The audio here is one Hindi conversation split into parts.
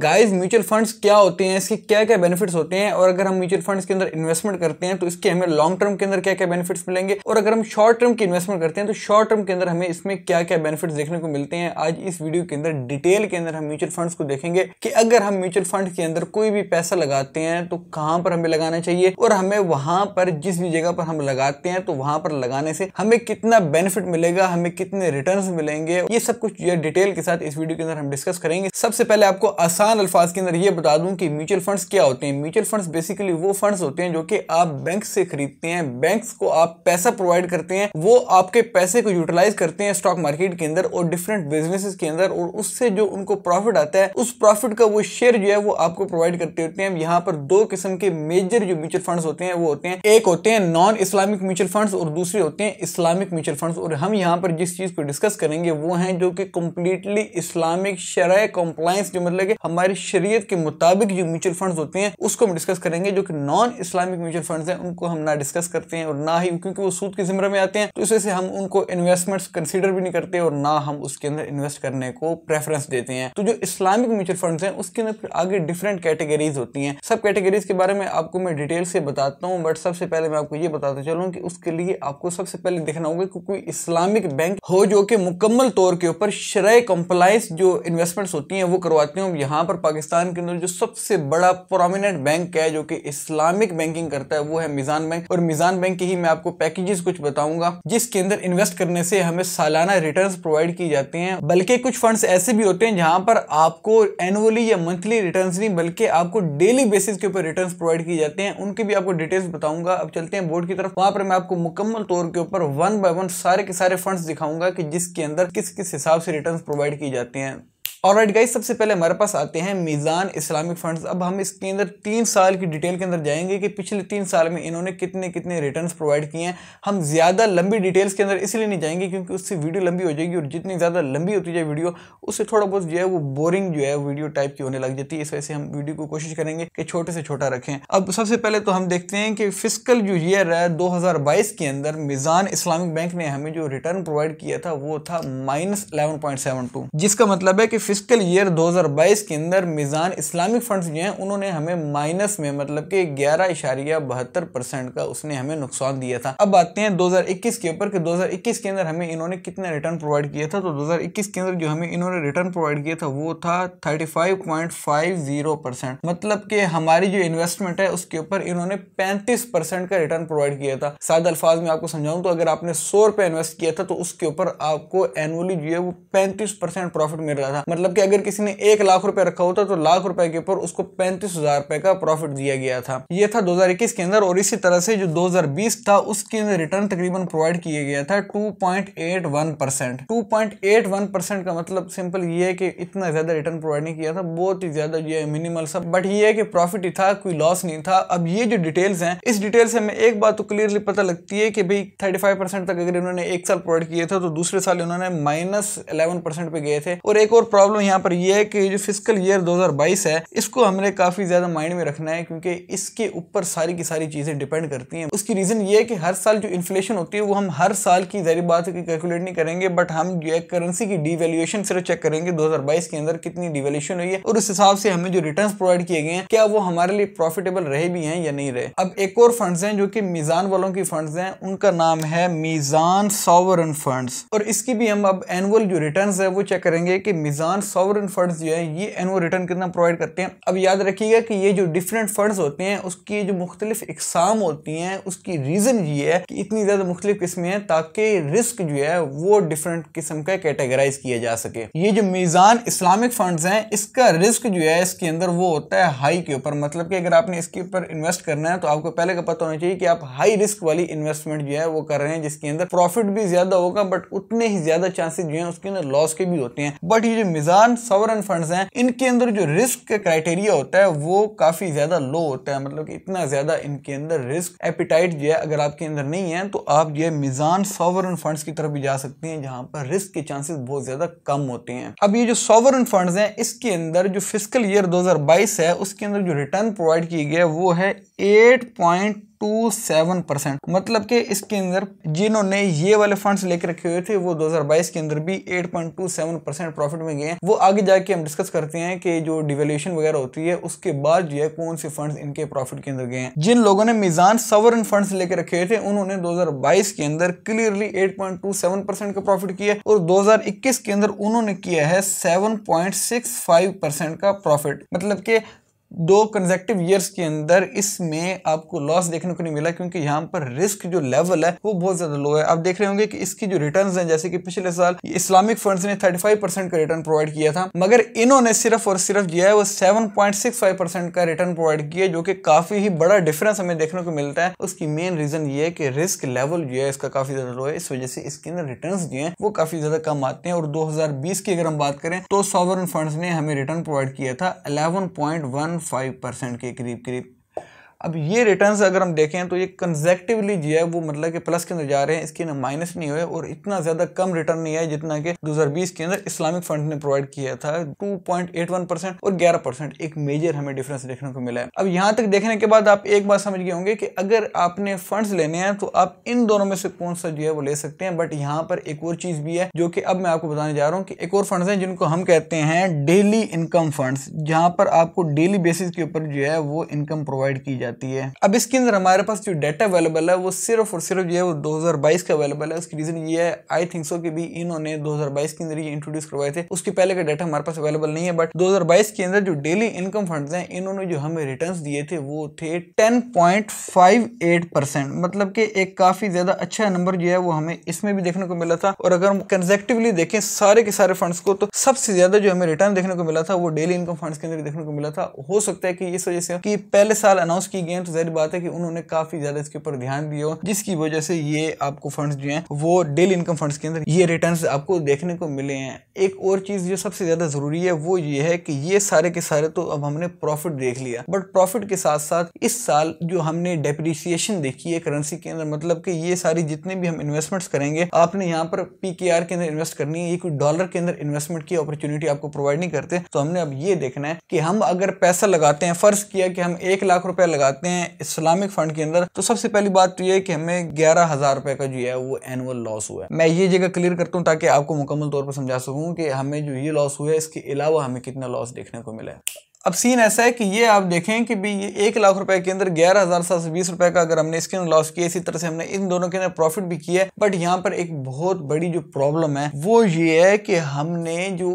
गाइस म्यूचुअल फंड्स क्या होते हैं इसके क्या क्या बेनिफिट्स होते हैं और अगर हम म्यूचुअल फंड्स के अंदर इन्वेस्टमेंट करते हैं तो इसके हमें लॉन्ग टर्म के अंदर क्या क्या बेनिफिट्स मिलेंगे और अगर हम शॉर्ट टर्म की इन्वेस्टमेंट करते हैं तो शॉर्ट टर्म के अंदर हमें इसमें क्या क्या बेनिफिट्स देखने को मिलते हैं आज इस वीडियो के अंदर डिटेल के अंदर हम म्यूचुअल फंड को देखेंगे कि अगर हम म्यूचुअल फंड के अंदर कोई भी पैसा लगाते हैं तो कहाँ पर हमें लगाना चाहिए और हमें वहां पर जिस भी जगह पर हम लगाते हैं तो वहां पर लगाने से हमें कितना बेनिफिट मिलेगा हमें कितने रिटर्न मिलेंगे ये सब कुछ डिटेल के साथ इस वीडियो के अंदर हम डिस्कस करेंगे सबसे पहले आपको आसान आसान अल्फाज के अंदर ये बता दूं कि म्यूचुअल फंड्स क्या होते हैं म्यूचुअल फंड्स बेसिकली वो फंड्स होते हैं जो कि आप बैंक से खरीदते हैं बैंक को आप पैसा प्रोवाइड करते हैं वो आपके पैसे को यूटिलाइज करते हैं स्टॉक मार्केट के अंदर और डिफरेंट बिजनेस के अंदर और उससे जो उनको प्रॉफिट आता है उस प्रॉफिट का वो शेयर जो है वो आपको प्रोवाइड करते होते हैं यहाँ पर दो किस्म के मेजर जो म्यूचुअल फंड होते हैं वो होते हैं एक होते हैं नॉन इस्लामिक म्यूचुअल फंड और दूसरे होते हैं इस्लामिक म्यूचुअल फंड और हम यहाँ पर जिस चीज को डिस्कस करेंगे वो है जो कि कंप्लीटली इस्लामिक शराय कॉम्प्लाइंस जो मतलब हमारे शरीयत के मुताबिक जो म्यूचुअल फंड्स होते हैं उसको हम डिस्कस करेंगे जो कि नॉन इस्लामिक म्यूचुअल फंड्स हैं उनको हम ना डिस्कस करते हैं और ना ही क्योंकि वो सूद के जिमरे में आते हैं तो इस से हम उनको इन्वेस्टमेंट्स कंसिडर भी नहीं करते और ना हम उसके अंदर इन्वेस्ट करने को प्रेफरेंस देते हैं तो जो इस्लामिक म्यूचुअल फंड हैं उसके अंदर फिर आगे डिफरेंट कैटेगरीज होती हैं सब कैटेगरीज के बारे में आपको मैं डिटेल से बताता हूँ बट सबसे पहले मैं आपको ये बताता चलूँ कि उसके लिए आपको सबसे पहले देखना होगा कि कोई इस्लामिक बैंक हो जो कि मुकम्मल तौर के ऊपर शराय कंप्लाइंस जो इन्वेस्टमेंट्स होती हैं वो करवाते हैं यहाँ पर पाकिस्तान के अंदर जो सबसे बड़ा प्रोमिनेंट बैंक है जो कि इस्लामिक बैंकिंग करता है वो है मिजान बैंक और मिजान बैंक की ही मैं आपको पैकेजेस कुछ बताऊंगा जिसके अंदर इन्वेस्ट करने से हमें सालाना रिटर्न प्रोवाइड की जाते हैं बल्कि कुछ फंड ऐसे भी होते हैं जहाँ पर आपको एनुअली या मंथली रिटर्न नहीं बल्कि आपको डेली बेसिस के ऊपर रिटर्न प्रोवाइड किए जाते हैं उनकी भी आपको डिटेल्स बताऊंगा अब चलते हैं बोर्ड की तरफ वहां पर मैं आपको मुकम्मल तौर के ऊपर वन बाय वन सारे के सारे फंड दिखाऊंगा कि जिसके अंदर किस किस हिसाब से रिटर्न प्रोवाइड किए जाते हैं और राइट गाइज सबसे पहले हमारे पास आते हैं मीज़ान इस्लामिक फंड्स अब हम इसके अंदर तीन साल की डिटेल के अंदर जाएंगे कि पिछले तीन साल में इन्होंने कितने कितने रिटर्न्स प्रोवाइड किए हैं हम ज़्यादा लंबी डिटेल्स के अंदर इसलिए नहीं जाएंगे क्योंकि उससे वीडियो लंबी हो जाएगी और जितनी ज़्यादा लंबी होती जाए वीडियो उससे थोड़ा बहुत जो है वो बोरिंग जो है वीडियो टाइप की होने लग जाती है इस वजह से हम वीडियो को कोशिश करेंगे कि छोटे से छोटा रखें अब सबसे पहले तो हम देखते हैं कि फिजिकल जो ईयर है दो के अंदर मिज़ान इस्लामिक बैंक ने हमें जो रिटर्न प्रोवाइड किया था वो था माइनस जिसका मतलब है कि फिजिकल ईयर 2022 के अंदर मिज़ान इस्लामिक फंड्स जो हैं उन्होंने हमें माइनस में मतलब कि ग्यारह इशारिया बहत्तर परसेंट का उसने हमें नुकसान दिया था अब आते हैं 2021 के ऊपर कि 2021 के अंदर हमें इन्होंने कितने रिटर्न प्रोवाइड किया था तो 2021 के अंदर जो हमें इन्होंने रिटर्न प्रोवाइड किया था वो था थर्टी परसेंट मतलब कि हमारी जो इन्वेस्टमेंट है उसके ऊपर इन्होंने पैंतीस परसेंट का रिटर्न प्रोवाइड किया था सात अल्फाज में आपको समझाऊँ तो अगर आपने सौ रुपये इन्वेस्ट किया था तो उसके ऊपर आपको एनुअली जो है वो पैंतीस परसेंट प्रॉफिट मिल रहा था मतलब मतलब कि अगर किसी ने एक लाख रुपए रखा होता तो लाख रुपए के ऊपर उसको पैंतीस हजार रुपए का प्रॉफिट दिया गया था यह था 2021 के अंदर और इसी तरह से जो 2020 था उसके अंदर रिटर्न तकरीबन प्रोवाइड किया गया था 2.81 परसेंट 2.81 परसेंट का मतलब सिंपल ये है कि इतना ज्यादा रिटर्न प्रोवाइड नहीं किया था बहुत ही ज्यादा ये मिनिमल सब बट ये है कि प्रॉफिट ही था कोई लॉस नहीं था अब ये जो डिटेल्स हैं इस डिटेल से हमें एक बात तो क्लियरली पता लगती है कि भाई थर्टी तक अगर इन्होंने एक साल प्रोवाइड किया था तो दूसरे साल इन्होंने माइनस इलेवन पे गए थे और एक और प्रॉब्लम प्रॉब्लम यहाँ पर यह है कि जो फिजिकल ईयर 2022 है इसको हमने काफ़ी ज़्यादा माइंड में रखना है क्योंकि इसके ऊपर सारी की सारी चीज़ें डिपेंड करती हैं उसकी रीज़न ये है कि हर साल जो इन्फ्लेशन होती है वो हम हर साल की जहरी बात की कैलकुलेट नहीं करेंगे बट हम जो है करेंसी की डिवेल्यूशन सिर्फ चेक करेंगे दो के अंदर कितनी डिवेल्यूशन हुई है और उस हिसाब से हमें जो रिटर्न प्रोवाइड किए गए हैं क्या वो हमारे लिए प्रॉफिटेबल रहे भी हैं या नहीं रहे अब एक और फंड्स हैं जो कि मीज़ान वालों की फंड्स हैं उनका नाम है मीज़ान सॉवरन फंड्स और इसकी भी हम अब एनुअल जो रिटर्न है वो चेक करेंगे कि मिजान सॉवरन फंड्स जो है ये एनुअल रिटर्न कितना प्रोवाइड करते हैं अब याद रखिएगा कि ये जो डिफरेंट फंड्स होते हैं उसकी जो मुख्तलिफ इकसाम होती हैं उसकी रीज़न ये है कि इतनी ज़्यादा मुख्तलिफ किस्में हैं ताकि रिस्क जो है वो डिफरेंट किस्म का कैटेगराइज किया जा सके ये जो मीज़ान इस्लामिक फंड्स हैं इसका रिस्क जो है इसके अंदर वो होता है हाई के ऊपर मतलब कि अगर आपने इसके ऊपर इन्वेस्ट करना है तो आपको पहले का पता होना चाहिए कि आप हाई रिस्क वाली इन्वेस्टमेंट जो है वो कर रहे हैं जिसके अंदर प्रॉफिट भी ज़्यादा होगा बट उतने ही ज़्यादा चांसेस जो है उसके अंदर लॉस के भी होते हैं बट ये जो मिजाज अफगान सवरन फंड्स हैं इनके अंदर जो रिस्क का क्राइटेरिया होता है वो काफी ज्यादा लो होता है मतलब कि इतना ज्यादा इनके अंदर रिस्क एपिटाइट जो है अगर आपके अंदर नहीं है तो आप जो है मिजान सॉवरन फंड्स की तरफ भी जा सकते हैं जहां पर रिस्क के चांसेस बहुत ज्यादा कम होते हैं अब ये जो सॉवरन फंड्स हैं इसके अंदर जो फिजिकल ईयर 2022 है उसके अंदर जो रिटर्न प्रोवाइड किए गए वो है एट टू सेवन परसेंट मतलब कि इसके अंदर जिन्होंने ये वाले फंड्स लेके रखे हुए थे वो 2022 के अंदर भी 8.27 परसेंट प्रॉफिट में गए हैं वो आगे जाके हम डिस्कस करते हैं कि जो डिवेल्यूशन वगैरह होती है उसके बाद जो है कौन से फंड्स इनके प्रॉफिट के अंदर गए हैं जिन लोगों ने मिजान सवर फंड्स लेके रखे हुए थे उन्होंने दो के अंदर क्लियरली एट का प्रॉफिट किया और दो के अंदर उन्होंने किया है सेवन का प्रॉफिट मतलब के दो कंजेक्टिव ईयर्स के अंदर इसमें आपको लॉस देखने को नहीं मिला क्योंकि यहाँ पर रिस्क जो लेवल है वो बहुत ज्यादा लो है आप देख रहे होंगे कि इसकी जो रिटर्न है जैसे कि पिछले साल इस्लामिक फंड्स ने 35 परसेंट का रिटर्न प्रोवाइड किया था मगर इन्होंने सिर्फ और सिर्फ जो है वो सेवन परसेंट का रिटर्न प्रोवाइड किया जो कि काफी ही बड़ा डिफरेंस हमें देखने को मिलता है उसकी मेन रीजन ये है कि रिस्क लेवल जो है इसका काफी ज्यादा लो है इस वजह से इसके अंदर रिटर्न जो है वो काफी ज्यादा कम आते हैं और दो की अगर हम बात करें तो सॉवरन फंड ने हमें रिटर्न प्रोवाइड किया था अलेवन फाइव परसेंट के करीब करीब अब ये रिटर्न्स अगर हम देखें तो ये कंजेक्टिवली जो है वो मतलब कि प्लस के अंदर जा रहे हैं इसके अंदर माइनस नहीं हुए और इतना ज़्यादा कम रिटर्न नहीं है जितना कि 2020 के अंदर इस्लामिक फंड ने प्रोवाइड किया था 2.81 परसेंट और 11 परसेंट एक मेजर हमें डिफरेंस देखने को मिला है अब यहां तक देखने के बाद आप एक बात समझ गए होंगे कि अगर आपने फंड लेने हैं तो आप इन दोनों में से कौन सा जो है वो ले सकते हैं बट यहाँ पर एक और चीज़ भी है जो कि अब मैं आपको बताने जा रहा हूँ कि एक और फंड है जिनको हम कहते हैं डेली इनकम फंड जहां पर आपको डेली बेसिस के ऊपर जो है वो इनकम प्रोवाइड की जाती जाती है अब इसके अंदर हमारे पास जो डेटा अवेलेबल है वो सिर्फ और सिर्फ जो है वो 2022 का अवेलेबल है उसकी रीज़न ये है आई थिंक सो कि भी इन्होंने 2022 के अंदर ये इंट्रोड्यूस करवाए थे उसके पहले का डाटा हमारे पास अवेलेबल नहीं है बट 2022 के अंदर जो डेली इनकम फंड है इन्होंने जो हमें रिटर्न दिए थे वो थे टेन मतलब कि एक काफ़ी ज़्यादा अच्छा नंबर जो है वो हमें इसमें भी देखने को मिला था और अगर हम कंजेक्टिवली देखें सारे के सारे फंड्स को तो सबसे ज़्यादा जो हमें रिटर्न देखने को मिला था वो डेली इनकम फंड्स के अंदर देखने को मिला था हो सकता है कि इस वजह से कि पहले साल अनाउंस की नहीं गए तो जाहिर बात है कि उन्होंने काफ़ी ज़्यादा इसके ऊपर ध्यान दिया हो जिसकी वजह से ये आपको फंड्स जो हैं वो डेली इनकम फंड्स के अंदर ये रिटर्न आपको देखने को मिले हैं एक और चीज़ जो सबसे ज़्यादा ज़रूरी है वो ये है कि ये सारे के सारे तो अब हमने प्रॉफिट देख लिया बट प्रॉफिट के साथ साथ इस साल जो हमने डेप्रिसिएशन देखी है करेंसी के अंदर मतलब कि ये सारी जितने भी हम इन्वेस्टमेंट्स करेंगे आपने यहाँ पर पीकेआर के अंदर इन्वेस्ट करनी है ये कोई डॉलर के अंदर इन्वेस्टमेंट की अपॉर्चुनिटी आपको प्रोवाइड नहीं करते तो हमने अब ये देखना है कि हम अगर पैसा लगाते हैं फर्ज किया कि हम एक लाख रुपया लगाते लगाते हैं इस्लामिक फंड के अंदर तो सबसे पहली बात तो ये कि हमें ग्यारह हजार रुपए का जो है वो एनुअल लॉस हुआ है मैं ये जगह क्लियर करता हूँ ताकि आपको मुकम्मल तौर पर समझा सकूँ कि हमें जो ये लॉस हुआ है इसके अलावा हमें कितना लॉस देखने को मिला है अब सीन ऐसा है कि ये आप देखें कि भी ये एक लाख रुपए के अंदर ग्यारह हज़ार सात सौ बीस रुपए का अगर हमने इसके अंदर लॉस किया इसी तरह से हमने इन दोनों के अंदर प्रॉफिट भी किया बट यहाँ पर एक बहुत बड़ी जो प्रॉब्लम है वो ये है कि हमने जो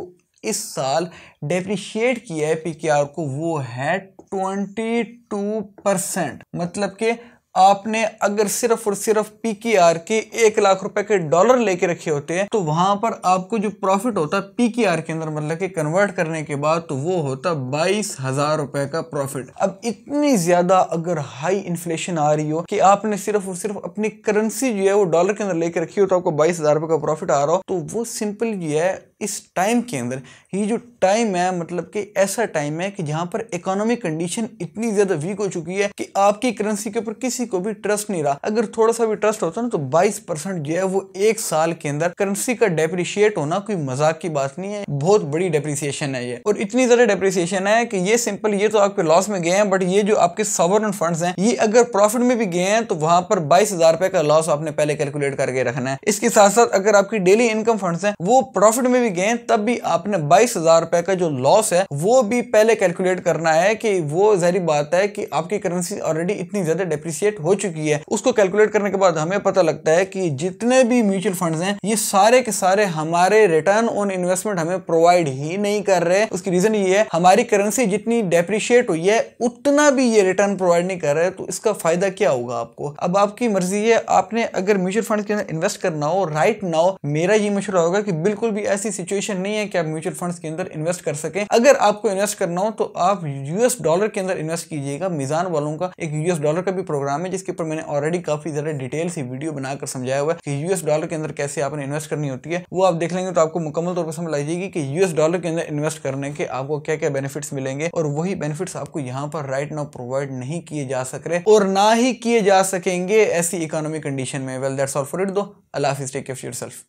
इस साल डेप्रिशिएट किया है पीकेआर को वो है ट्वेंटी टू परसेंट मतलब के आपने अगर सिर्फ और सिर्फ पी की आर के एक लाख रुपए के डॉलर लेके रखे होते हैं तो वहां पर आपको जो प्रॉफिट होता पी की आर के अंदर मतलब कि कन्वर्ट करने के बाद तो वो होता बाईस हजार रुपए का प्रॉफिट अब इतनी ज्यादा अगर हाई इन्फ्लेशन आ रही हो कि आपने सिर्फ और सिर्फ अपनी करेंसी जो है वो डॉलर के अंदर लेके रखी हो तो आपको बाईस हजार रुपए का प्रॉफिट आ रहा हो तो वो सिंपल जो है इस टाइम के अंदर ये जो टाइम है मतलब कि ऐसा टाइम है कि जहां पर इकोनॉमिक कंडीशन इतनी ज़्यादा वीक हो चुकी है कि आपकी करेंसी के ऊपर किसी किसी को भी ट्रस्ट नहीं रहा अगर थोड़ा सा भी ट्रस्ट होता ना तो बाईस जो है वो एक साल के अंदर करेंसी का डेप्रिशिएट होना कोई मजाक की बात नहीं है बहुत बड़ी डेप्रिसिएशन है ये और इतनी ज्यादा डेप्रिसिएशन है कि ये सिंपल ये तो आपके लॉस में गए हैं बट ये जो आपके सवरन फंड है ये अगर प्रॉफिट में भी गए हैं तो वहां पर बाईस रुपए का लॉस आपने पहले कैलकुलेट करके रखना है इसके साथ साथ अगर आपकी डेली इनकम फंड है वो प्रॉफिट में भी गए तब भी आपने बाईस रुपए का जो लॉस है वो भी पहले कैलकुलेट करना है कि वो जहरी बात है कि आपकी करेंसी ऑलरेडी इतनी ज्यादा डेप्रिसिएट कैलकुलेट हो चुकी है उसको कैलकुलेट करने के बाद हमें पता लगता है कि जितने भी म्यूचुअल फंड्स हैं ये सारे के सारे हमारे रिटर्न ऑन इन्वेस्टमेंट हमें प्रोवाइड ही नहीं कर रहे उसकी रीजन ये है हमारी करेंसी जितनी डेप्रिशिएट हुई है उतना भी ये रिटर्न प्रोवाइड नहीं कर रहे तो इसका फायदा क्या होगा आपको अब आपकी मर्जी है आपने अगर म्यूचुअल फंड के अंदर इन्वेस्ट करना हो राइट नाउ मेरा ये मशुरा होगा कि बिल्कुल भी ऐसी सिचुएशन नहीं है कि आप म्यूचुअल फंड के अंदर इन्वेस्ट कर सके अगर आपको इन्वेस्ट करना हो तो आप यूएस डॉलर के अंदर इन्वेस्ट कीजिएगा मिजान वालों का एक यूएस डॉलर का भी प्रोग्राम है में जिसके ऊपर मैंने ऑलरेडी काफी ज़्यादा डिटेल से वीडियो बनाकर समझाया हुआ है कि यूएस डॉलर के अंदर कैसे आपने इन्वेस्ट करनी होती है वो आप देख लेंगे तो आपको मुकम्मल तौर पर समझ आ जाएगी कि यूएस डॉलर के अंदर इन्वेस्ट करने के आपको क्या क्या बेनिफिट्स मिलेंगे और वही बेनिफिट्स आपको यहाँ पर राइट नाउ प्रोवाइड नहीं किए जा सक रहे और ना ही किए जा सकेंगे ऐसी इकोनॉमिक कंडीशन में well that's all for it दो अल्लाह हाफिज टेक केयर योरसेल्फ